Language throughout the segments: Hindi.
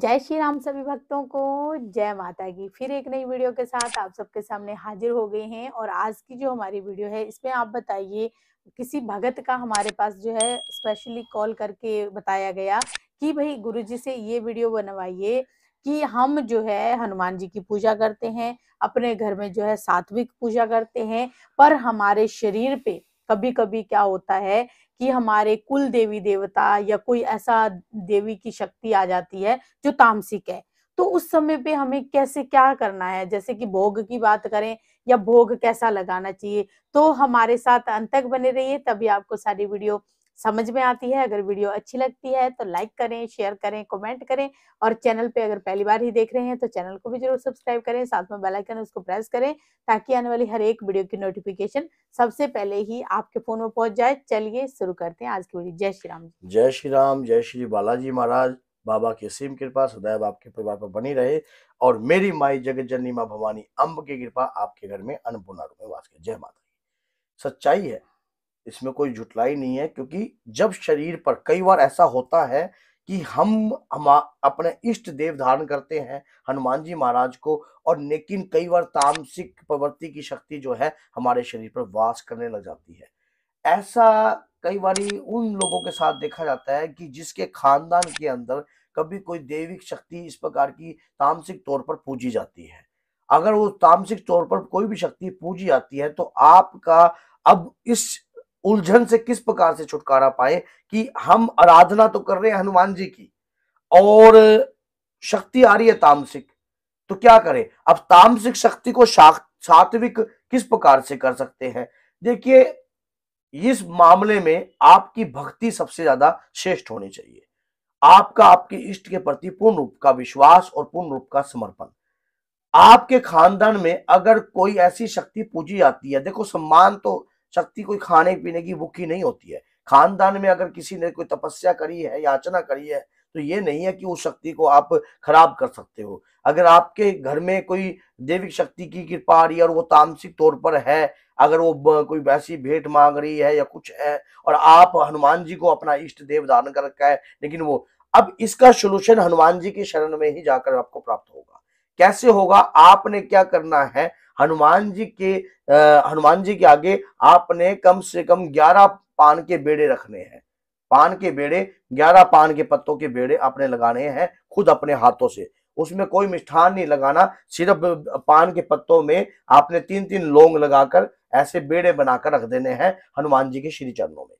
जय श्री राम सभी भक्तों को जय माता की फिर एक नई वीडियो के साथ आप सबके सामने हाजिर हो गए हैं और आज की जो हमारी वीडियो है इसमें आप बताइए किसी भगत का हमारे पास जो है स्पेशली कॉल करके बताया गया कि भाई गुरुजी से ये वीडियो बनवाइए कि हम जो है हनुमान जी की पूजा करते हैं अपने घर में जो है सात्विक पूजा करते हैं पर हमारे शरीर पे कभी कभी क्या होता है कि हमारे कुल देवी देवता या कोई ऐसा देवी की शक्ति आ जाती है जो तामसिक है तो उस समय पे हमें कैसे क्या करना है जैसे कि भोग की बात करें या भोग कैसा लगाना चाहिए तो हमारे साथ अंत तक बने रहिए तभी आपको सारी वीडियो समझ में आती है अगर वीडियो अच्छी लगती है तो लाइक करें शेयर करें कमेंट करें और चैनल पे अगर पहली बार ही देख रहे हैं तो चैनल को भी जरूर सब्सक्राइब करें साथ में बेल आइकन उसको प्रेस करें ताकि आने वाली हर एक वीडियो की नोटिफिकेशन सबसे पहले ही आपके फोन में पहुंच जाए चलिए शुरू करते हैं आज की वीडियो जय श्री राम जय श्री राम जय श्री बालाजी महाराज बाबा की असीम कृपा सदैव आपके परिवार पर बनी रहे और मेरी माई जगत जननी माँ भवानी अम्ब की कृपा आपके घर में अन्नपूर्णा रूप में वास जय माता सच्चाई है इसमें कोई झुटलाई नहीं है क्योंकि जब शरीर पर कई बार ऐसा होता है कि हम हम अपने इष्ट देव धारण करते हैं हनुमान जी महाराज को और लेकिन कई बार तामसिक प्रवृत्ति की शक्ति जो है हमारे शरीर पर वास करने लग जाती है ऐसा कई बार उन लोगों के साथ देखा जाता है कि जिसके खानदान के अंदर कभी कोई देविक शक्ति इस प्रकार की तामसिक तौर पर पूजी जाती है अगर वो तामसिक तौर पर कोई भी शक्ति पूजी जाती है तो आपका अब इस उलझन से किस प्रकार से छुटकारा पाए कि हम आराधना तो कर रहे हैं हनुमान जी की और शक्ति आ रही है तामसिक तो क्या करें अब तामसिक शक्ति को सात्विक किस प्रकार से कर सकते हैं देखिए इस मामले में आपकी भक्ति सबसे ज्यादा श्रेष्ठ होनी चाहिए आपका आपके इष्ट के प्रति पूर्ण रूप का विश्वास और पूर्ण रूप का समर्पण आपके खानदान में अगर कोई ऐसी शक्ति पूजी जाती है देखो सम्मान तो शक्ति कोई खाने पीने की भूखी नहीं होती है खानदान में अगर किसी ने कोई तपस्या करी है याचना करी है तो ये नहीं है कि उस शक्ति को आप खराब कर सकते हो अगर आपके घर में कोई देविक शक्ति की कृपा आ रही है और वो तामसिक तौर पर है अगर वो कोई वैसी भेंट मांग रही है या कुछ है और आप हनुमान जी को अपना इष्ट देव दान कर रखा है लेकिन वो अब इसका सोल्यूशन हनुमान जी के शरण में ही जाकर आपको प्राप्त होगा कैसे होगा आपने क्या करना है हनुमान जी के हनुमान जी के आगे आपने कम से कम ग्यारह पान के बेड़े रखने हैं पान के बेड़े ग्यारह पान के पत्तों के बेड़े आपने लगाने हैं खुद अपने हाथों से उसमें कोई मिष्ठान नहीं लगाना सिर्फ पान के पत्तों में आपने तीन तीन लोंग लगाकर ऐसे बेड़े बनाकर रख देने हैं हनुमान जी के श्री चरणों में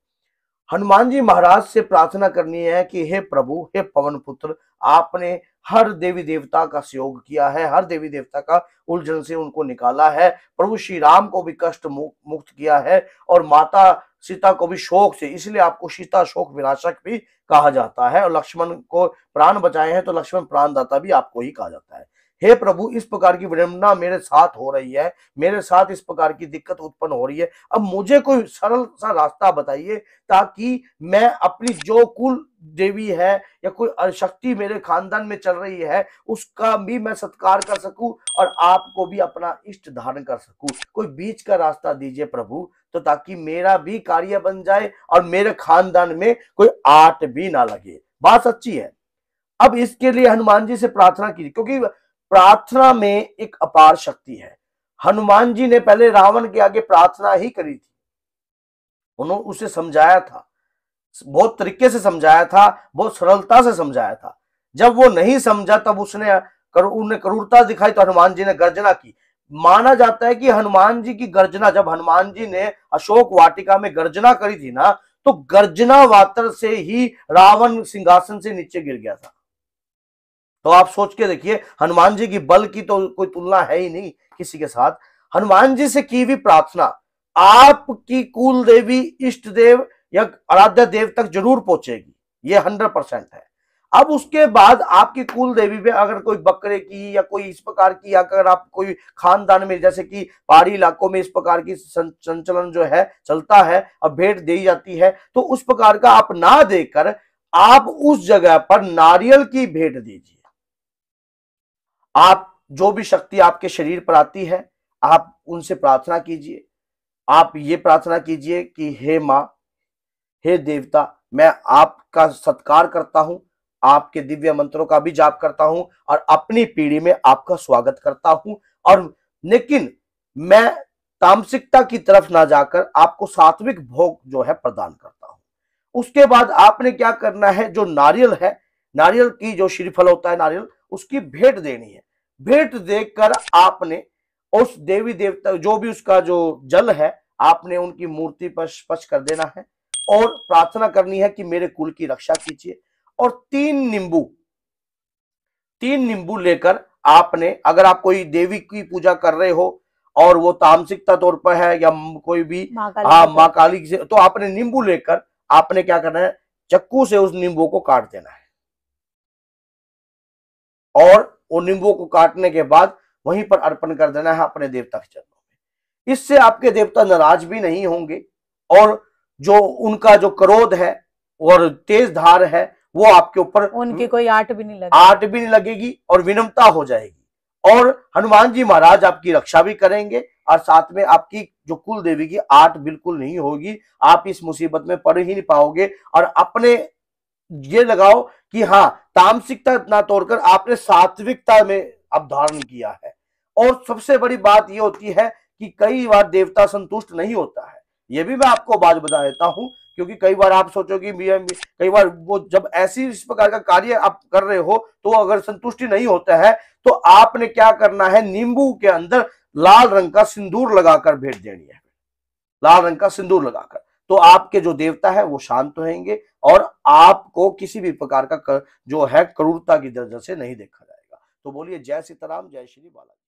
हनुमान जी महाराज से प्रार्थना करनी है कि हे प्रभु हे पवन पुत्र आपने हर देवी देवता का सहयोग किया है हर देवी देवता का उलझन से उनको निकाला है प्रभु श्री राम को भी कष्ट मुक्त किया है और माता सीता को भी शोक से इसलिए आपको सीता शोक विनाशक भी कहा जाता है और लक्ष्मण को प्राण बचाए हैं तो लक्ष्मण प्राणदाता भी आपको ही कहा जाता है हे प्रभु इस प्रकार की विडंबना मेरे साथ हो रही है मेरे साथ इस प्रकार की दिक्कत उत्पन्न हो रही है अब मुझे कोई सरल सा रास्ता बताइए ताकि मैं अपनी जो कुल देवी है या कोई शक्ति मेरे खानदान में चल रही है उसका भी मैं सत्कार कर सकूं और आपको भी अपना इष्ट धारण कर सकूं कोई बीच का रास्ता दीजिए प्रभु तो ताकि मेरा भी कार्य बन जाए और मेरे खानदान में कोई आट भी ना लगे बात सच्ची है अब इसके लिए हनुमान जी से प्रार्थना कीजिए क्योंकि प्रार्थना में एक अपार शक्ति है हनुमान जी ने पहले रावण के आगे प्रार्थना ही करी थी उन्होंने उसे समझाया था बहुत तरीके से समझाया था बहुत सरलता से समझाया था जब वो नहीं समझा तब उसने कर, उन्हें क्रूरता दिखाई तो हनुमान जी ने गर्जना की माना जाता है कि हनुमान जी की गर्जना जब हनुमान जी ने अशोक वाटिका में गर्जना करी थी ना तो गर्जना वातर से ही रावण सिंहासन से नीचे गिर गया था तो आप सोच के देखिए हनुमान जी की बल की तो कोई तुलना है ही नहीं किसी के साथ हनुमान जी से की हुई प्रार्थना आपकी कुल देवी इष्ट देव या आराध्य देव तक जरूर पहुंचेगी ये हंड्रेड परसेंट है अब उसके बाद आपकी कुल देवी में अगर कोई बकरे की या कोई इस प्रकार की या अगर आप कोई खानदान में जैसे कि पहाड़ी इलाकों में इस प्रकार की संचलन जो है चलता है अब भेंट दी जाती है तो उस प्रकार का आप ना देकर आप उस जगह पर नारियल की भेंट दीजिए आप जो भी शक्ति आपके शरीर पर आती है आप उनसे प्रार्थना कीजिए आप ये प्रार्थना कीजिए कि हे माँ हे देवता मैं आपका सत्कार करता हूँ आपके दिव्य मंत्रों का भी जाप करता हूँ और अपनी पीढ़ी में आपका स्वागत करता हूँ और लेकिन मैं तामसिकता की तरफ ना जाकर आपको सात्विक भोग जो है प्रदान करता हूँ उसके बाद आपने क्या करना है जो नारियल है नारियल की जो श्रीफल होता है नारियल उसकी भेंट देनी है भेंट देकर आपने उस देवी देवता जो भी उसका जो जल है आपने उनकी मूर्ति पर स्पर्श कर देना है और प्रार्थना करनी है कि मेरे कुल की रक्षा कीजिए और तीन नींबू तीन नींबू लेकर आपने अगर आप कोई देवी की पूजा कर रहे हो और वो तामसिकता तौर पर है या कोई भी हाँ माँ काली हाँ, से तो आपने नींबू लेकर आपने क्या करना है चक्कू से उस नींबू को काट देना है और उन नींबू को काटने के बाद वहीं पर अर्पण कर देना है अपने देवता के चरणों में इससे आपके देवता नाराज भी नहीं होंगे और जो उनका जो क्रोध है और तेज धार है वो आपके ऊपर उनकी कोई आट भी नहीं लगेगी आट भी नहीं लगेगी और विनम्रता हो जाएगी और हनुमान जी महाराज आपकी रक्षा भी करेंगे और साथ में आपकी जो कुल देवी की आट बिल्कुल नहीं होगी आप इस मुसीबत में पड़ ही नहीं पाओगे और अपने ये लगाओ कि हाँ तामसिकता ना तोड़कर आपने सात्विकता में अब धारण किया है और सबसे बड़ी बात यह होती है कि कई बार देवता संतुष्ट नहीं होता है यह भी मैं आपको बात बता देता हूं क्योंकि कई बार आप सोचोगे कई बार वो जब ऐसी इस प्रकार का कार्य आप कर रहे हो तो अगर संतुष्टि नहीं होता है तो आपने क्या करना है नींबू के अंदर लाल रंग का सिंदूर लगाकर भेज देनी है लाल रंग का सिंदूर लगाकर तो आपके जो देवता है वो शांत होंगे और आपको किसी भी प्रकार का कर, जो है क्रूरता की दर्जा से नहीं देखा जाएगा तो बोलिए जय सीताराम जय श्री बालाजी